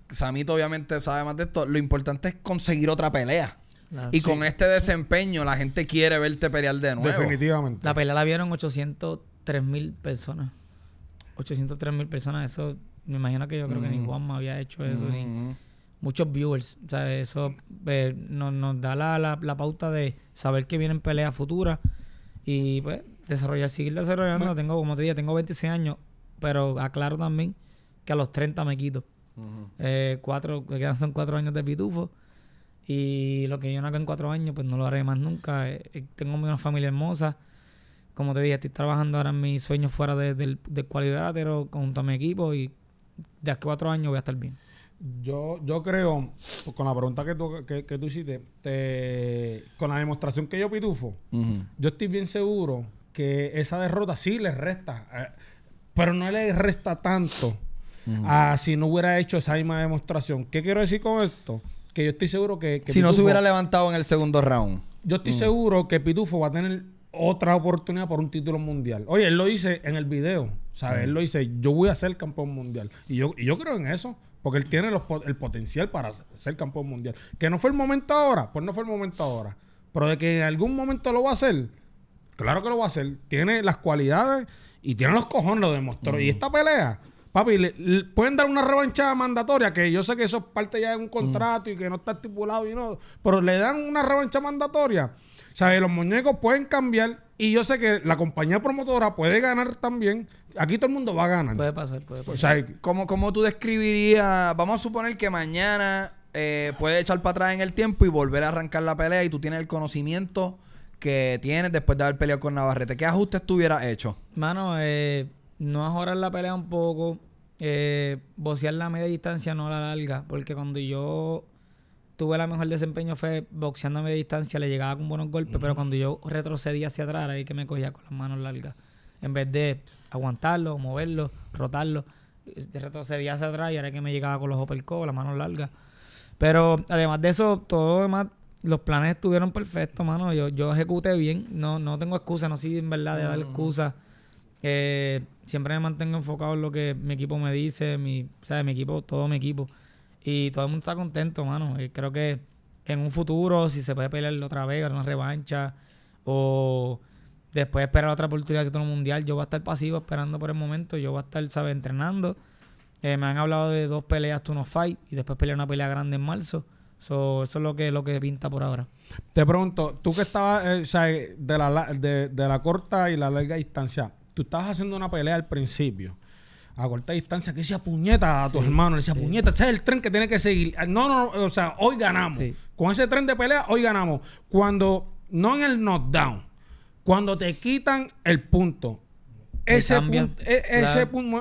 B: Samito obviamente sabe más de esto, lo importante es conseguir otra pelea. y con este desempeño la gente quiere verte pelear de nuevo. Definitivamente. La pelea la vieron
C: 803 mil personas. 803 mil personas, eso me imagino que yo creo que ni mm. Juanma había hecho eso. Ni, mm muchos viewers. O sea, eso eh, nos, da la, pauta de saber que vienen peleas futuras y pues desarrollar, seguir desarrollando. Tengo, como te dije, tengo 26 años, pero aclaro también que a los 30 me quito. Eh, cuatro, quedan son cuatro años de pitufo. Y lo que yo no haga en cuatro años, pues no lo haré más nunca. Eh, tengo una familia hermosa. Como te dije, estoy trabajando ahora en mis sueños fuera de, del, cualidad, pero junto a mi equipo y de a cuatro años voy a
A: estar bien. Yo, yo creo, con la pregunta que tú, que, hiciste, con la demostración que yo pitufo, yo estoy bien seguro que esa derrota sí le resta, eh, pero no le resta tanto a si no hubiera hecho esa misma demostración. ¿Qué quiero decir con esto? Que yo estoy seguro que... si no se hubiera levantado en el segundo round. Yo estoy seguro que Pitufo va a tener otra oportunidad por un título mundial. Oye, él lo dice en el video, ¿sabes? Él lo dice, yo voy a ser campeón mundial. Y yo, y yo creo en eso. Porque él tiene el potencial para ser campeón mundial. Que no fue el momento ahora, pues no fue el momento ahora. Pero de que en algún momento lo va a hacer, claro que lo va a hacer. Tiene las cualidades y tiene los cojones, lo demostró. Y esta pelea, papi, le, pueden dar una revancha mandatoria, que yo sé que eso es parte ya de un contrato mm. y que no está estipulado y no. Pero le dan una revancha mandatoria. O sea, los muñecos pueden cambiar y yo sé que la compañía promotora puede ganar también. Aquí todo el mundo va a ganar. Puede pasar, puede pasar. O sea, ¿Cómo, tú
B: describirías? Vamos a suponer que mañana eh, puede puedes echar para atrás en el tiempo y volver a arrancar la pelea y tú tienes el conocimiento que tienes después de haber peleado con Navarrete. ¿Qué ajustes tú hubieras hecho?
C: Mano, eh, no ajorar la pelea un poco. Eh, bocear la media distancia, no la larga. Porque cuando yo tuve el mejor desempeño fue boxeando a de distancia, le llegaba con buenos golpes, pero cuando yo retrocedía hacia atrás, era ahí que me cogía con las manos largas. En vez de aguantarlo, moverlo, rotarlo, eh, retrocedía hacia atrás y era que me llegaba con los uppercuts, las manos largas. Pero además de eso, todo demás, los planes estuvieron perfectos, mano. Yo, yo ejecuté bien, no, no tengo excusa, no soy en verdad de dar excusas. Eh, siempre me mantengo enfocado en lo que mi equipo me dice, mi, mi equipo, todo mi equipo y todo el mundo está contento, mano. Y eh, creo que en un futuro, si se puede pelear otra vez, una revancha, o después esperar otra oportunidad de otro mundial, yo voy a estar pasivo esperando por el momento. Yo voy a estar, ¿sabes?, entrenando. Eh, me han hablado de dos peleas, tú no fight, y después pelear una pelea grande en marzo. eso es lo que, lo que pinta por
A: ahora. Te pregunto, tú que estabas eh, o sea, de, la, de, la corta y la larga distancia, tú estabas haciendo una pelea al principio a corta distancia, que decía puñeta a tus hermano, le puñeta, ese es el tren que tiene que seguir. Ah, no, no, o sea, hoy ganamos. Con ese tren de pelea, hoy ganamos. Cuando, no en el knockdown, cuando te quitan el punto, ese, punto, e,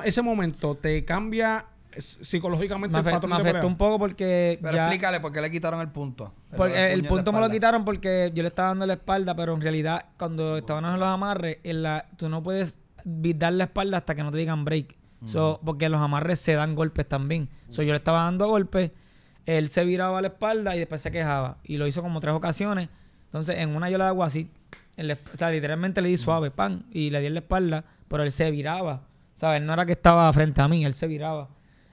A: ese, momento te cambia psicológicamente me, me un
B: poco porque
A: pero explícale por qué le quitaron el punto el, punto
C: me lo quitaron porque yo le estaba dando la espalda pero en realidad cuando estaban en los amarres tú no puedes dar la espalda hasta que no te digan break So, porque los amarres se dan golpes también. So, yo le estaba dando golpes, él se viraba la espalda y después se quejaba. Y lo hizo como tres ocasiones. Entonces, en una yo le hago así. o literalmente le di suave, pan, y le di en la espalda, pero él se viraba. ¿Sabes? No era que estaba frente a mí, él se viraba.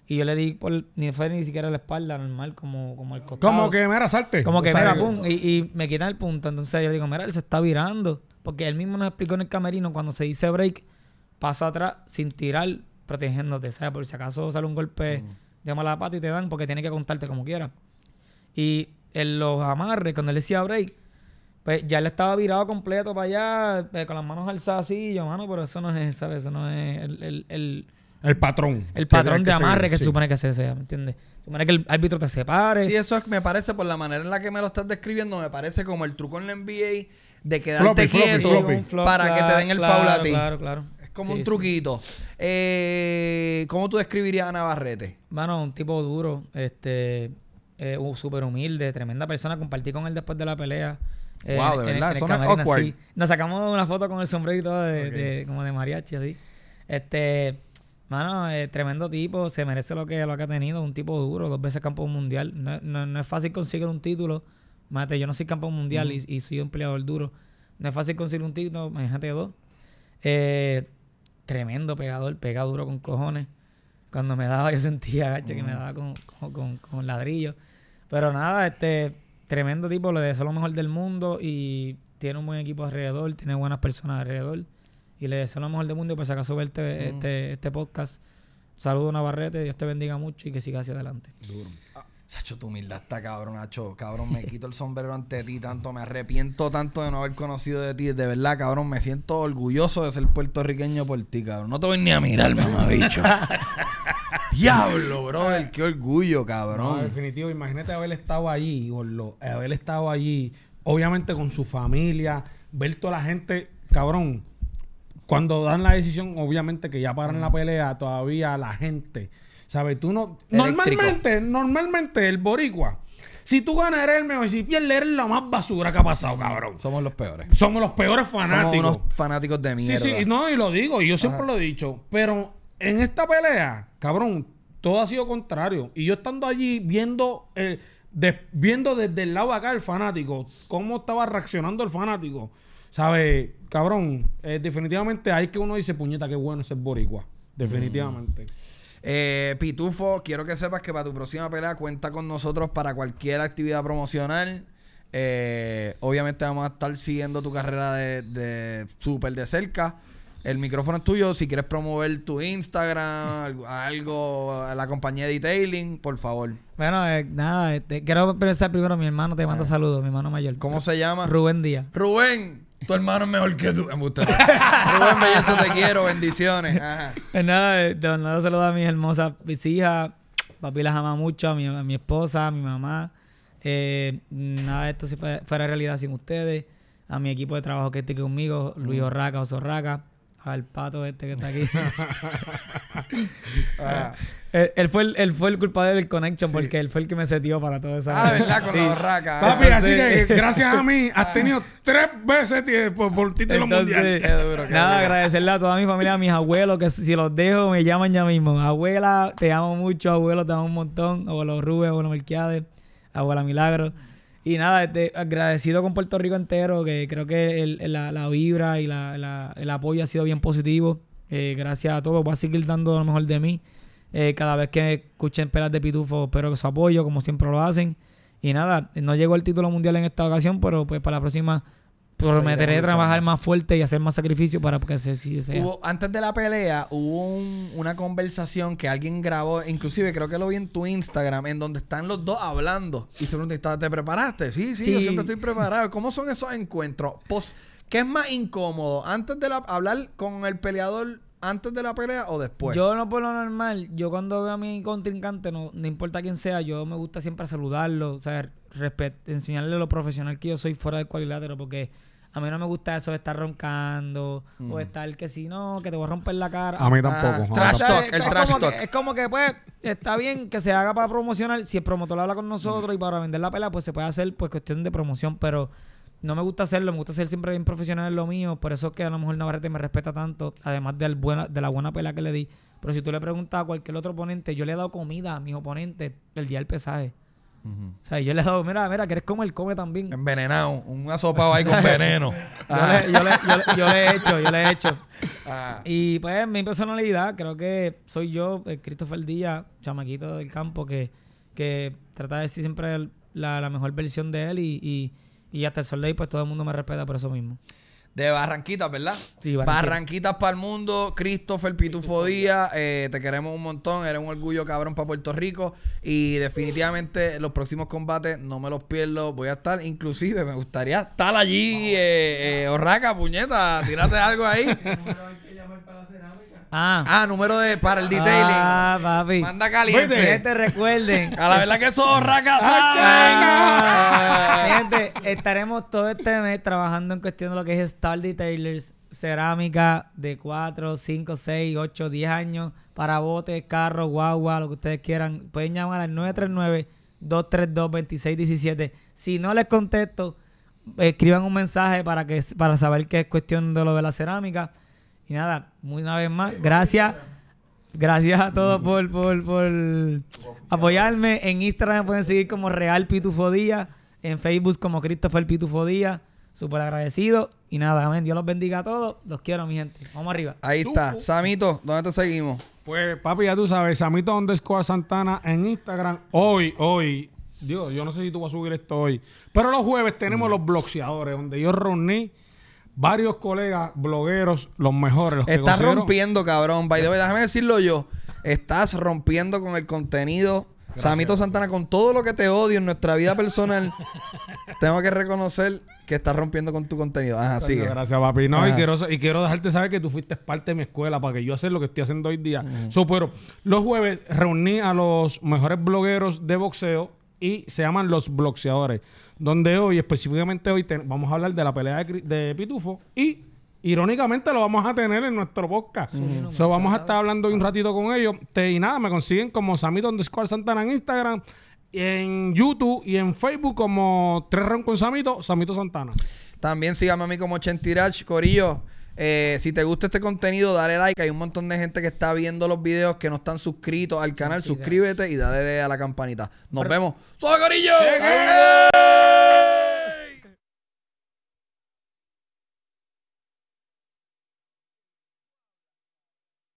C: Y yo le di, ni fue ni siquiera la espalda, normal, como, como el costado. Como que, era salte. Como que, era pum. Y, me quita el punto. Entonces yo digo, mira, él se está virando. Porque él mismo nos explicó en el camerino, cuando se dice break, pasa atrás sin tirar protegiéndote, ¿sabes? Por si acaso sale un golpe de mala pata y te dan porque tiene que contarte como quiera. Y en los amarres, cuando él decía break, pues ya le estaba virado completo para allá, eh, con las manos alzadas así, yo,
B: mano, pero eso no es, ¿sabes? Eso no es el, el, el patrón. El patrón de amarre que se supone
C: que se sea, ¿me entiendes? supone que el árbitro te separe.
B: Sí, eso es, me parece, por la manera en la que me lo estás describiendo, me parece como el truco en la NBA de quedarte quieto para que te den el foul a ti. Claro, claro como un truquito. Eh, ¿Cómo tú describirías a Navarrete?
C: Mano, un tipo duro, este, eh, súper humilde, tremenda persona. Compartí con él después de la pelea. wow, eh, de verdad, eso es awkward. Nos sacamos una foto con el sombrero y todo, de, como de mariachi, así. Este, mano, eh, tremendo tipo, se merece lo que, lo ha tenido, un tipo duro, dos veces campo mundial. No, no, es fácil conseguir un título. Mate, yo no soy campeón mundial y, y, soy un peleador duro. No es fácil conseguir un título, imagínate dos. Eh, tremendo pegador, pega duro con cojones. Cuando me daba, yo sentía gacho que me mm. daba con, con, con, ladrillo. Pero nada, este tremendo tipo, le deseo lo mejor del mundo y tiene un buen equipo alrededor, tiene buenas personas alrededor. Y le deseo lo mejor del mundo y por si acaso verte mm. este, este podcast. Saludo Navarrete, Dios te bendiga mucho
B: y que sigas hacia adelante. Duro. Ah, Chacho, tu humildad está cabrón, Nacho. Cabrón, me quito el sombrero ante ti tanto, me arrepiento tanto de no haber conocido de ti. De verdad, cabrón, me siento orgulloso de ser
A: puertorriqueño por ti, cabrón. No te voy ni a mirar, mamá bicho.
B: Diablo, bro.
A: qué orgullo, cabrón. No, definitivo, imagínate haber estado allí, gordo. Haber estado allí, obviamente con su familia, ver toda la gente, cabrón. Cuando dan la decisión, obviamente que ya paran la pelea, todavía la gente ¿Sabes? Tú no. Normalmente, normalmente el boricua. Si tú ganas eres el mejor y si pierdes eres la más basura que ha pasado, cabrón. Somos los peores. Somos los peores fanáticos. Somos unos fanáticos de mierda. Sí, sí, no, y lo digo, y yo ah. siempre lo he dicho. Pero en esta pelea, cabrón, todo ha sido contrario. Y yo estando allí viendo, eh, viendo desde el lado de acá el fanático, cómo estaba reaccionando el fanático. ¿Sabes? Cabrón, eh, definitivamente hay que uno dice, puñeta, qué bueno es el boricua. Definitivamente. Mm. Eh, Pitufo,
B: quiero que sepas que para tu próxima pelea cuenta con nosotros para cualquier actividad promocional. Eh, obviamente vamos a estar siguiendo tu carrera de, de súper de cerca. El micrófono es tuyo. Si quieres promover tu Instagram, algo, a la compañía de detailing, por favor.
C: Bueno, eh, nada, este, quiero empezar primero. Mi hermano te manda saludos, mi hermano mayor. ¿Cómo se llama? Rubén Díaz.
B: Rubén, tu hermano es mejor que tú. Me gusta. bello eso te quiero. Bendiciones.
C: Pues nada, eh, de nada se a mis hermosas hijas. Papi las ama mucho, a mi, esposa, a mi mamá. Eh, nada de esto si fuera realidad sin ustedes. A mi equipo de trabajo que esté conmigo, Luis mm. Orraca, Osorraca. Al pato este que está aquí. Ah. Eh, él, fue el, fue el culpable del connection porque él fue el que me setió para toda esa Ah, ¿verdad? Con la borraca. así que gracias a
A: mí has ah. tenido tres veces por, título mundial. nada, agradecerle
C: a toda mi familia, a mis abuelos, que si los dejo me llaman ya mismo. Abuela, te amo mucho. Abuelo, te amo un montón. Abuelo Rubén, abuelo Merquiades abuela Milagro. Y nada, este, agradecido con Puerto Rico entero, que creo que la, vibra y el apoyo ha sido bien positivo. Eh, gracias a todos. Voy a seguir dando lo mejor de mí. Eh, cada vez que escuchen pelas de pitufo, espero su apoyo, como siempre lo hacen. Y nada, no llegó el título mundial en esta ocasión, pero pues para la próxima prometeré trabajar más fuerte y hacer más sacrificio para que se,
B: sea. Hubo, antes de la pelea hubo una conversación que alguien grabó, inclusive creo que lo vi en tu Instagram, en donde están los dos hablando y se ¿te preparaste? Sí, sí, yo siempre estoy preparado. ¿Cómo son esos encuentros? Post ¿Qué es más incómodo? ¿Antes de hablar con el peleador antes de la pelea o después? Yo no por lo normal, yo cuando veo a mi contrincante,
C: no, no importa quién sea, yo me gusta siempre saludarlo, o sea, enseñarle lo profesional que yo soy fuera del cuadrilátero, porque a mí no me gusta eso de estar roncando o estar que si no, que te voy a romper la cara. A mí tampoco. Ah, trash el es como que pues está bien que se haga para promocionar, si el promotor habla con nosotros y para vender la pelea, pues se puede hacer pues cuestión de promoción, pero no me gusta hacerlo, me gusta ser siempre bien profesional en lo mío, por eso es que a lo mejor Navarrete me respeta tanto, además buena, de la buena pelea que le di. Pero si tú le preguntas a cualquier otro oponente, yo le he dado comida a mis oponentes el día del pesaje. O sea, yo le he dado, mira, mira, que eres como el Come también. Envenenado, Un sopa ahí con veneno. yo, le, he hecho, yo le he hecho. Ah. Y pues mi personalidad, creo que soy yo, el eh, Christopher Díaz, chamaquito del campo, que, que trata de ser siempre la, mejor versión de él y y hasta el sol pues todo el mundo me respeta por eso mismo.
B: De Barranquitas, ¿verdad? Sí, Barranquitas. Barranquitas para el mundo. Christopher Pitufo Díaz, eh, te queremos un montón. Eres un orgullo cabrón para Puerto Rico. Y definitivamente los próximos combates no me los pierdo. Voy a estar, inclusive me gustaría estar allí. Eh, eh, Orraca, puñeta, tírate algo ahí. Ah. ah, número de para el detailing. Ah, papi. Manda caliente. gente, recuerden. A la verdad que ah, ah, son racasadas. Ah. gente,
C: estaremos todo este mes trabajando en cuestión de lo que es Star Detailers. Cerámica de 4, 5, 6, 8, 10 años. Para botes, carros, guagua, lo que ustedes quieran. Pueden llamar al 939-232-2617. Si no les contesto, escriban un mensaje para, que, para saber qué es cuestión de lo de la cerámica y nada, muy una vez más, gracias. Gracias a todos mm. por, por, apoyarme. En Instagram me pueden seguir como Real Pitufo En Facebook como Christopher Pitufo Díaz. Súper agradecido. Y nada, amén. Dios los bendiga a todos. Los quiero, mi gente. Vamos
A: arriba. Ahí está. Samito, ¿dónde te seguimos? Pues, papi, ya tú sabes. Samito Coa Santana en Instagram. Hoy, hoy. Dios, yo no sé si tú vas a subir esto hoy. Pero los jueves tenemos mm. los bloqueadores, donde yo reuní varios colegas blogueros, los mejores. Estás rompiendo, cabrón. By déjame decirlo yo. Estás rompiendo con el contenido.
B: Samito Santana, con todo lo que te odio en nuestra vida personal, tengo que reconocer que estás rompiendo con tu contenido. Gracias, papi. No, y
A: quiero, dejarte saber que tú fuiste parte de mi escuela para que yo haga lo que estoy haciendo hoy día. Supero los jueves reuní a los mejores blogueros de boxeo y se llaman Los bloqueadores donde hoy, específicamente hoy, vamos a hablar de la pelea de, Pitufo y irónicamente lo vamos a tener en nuestro podcast. vamos a estar hablando un ratito con ellos. y nada, me consiguen como Samito underscore Santana en Instagram, en YouTube y en Facebook como Tres con Samito, Samito Santana. También síganme a mí como Chentirach, Corillo. Eh, si te gusta este
B: contenido, dale like. Hay un montón de gente que está viendo los videos que no están suscritos al canal. Suscríbete y dale a la campanita. Nos vemos. ¡Soy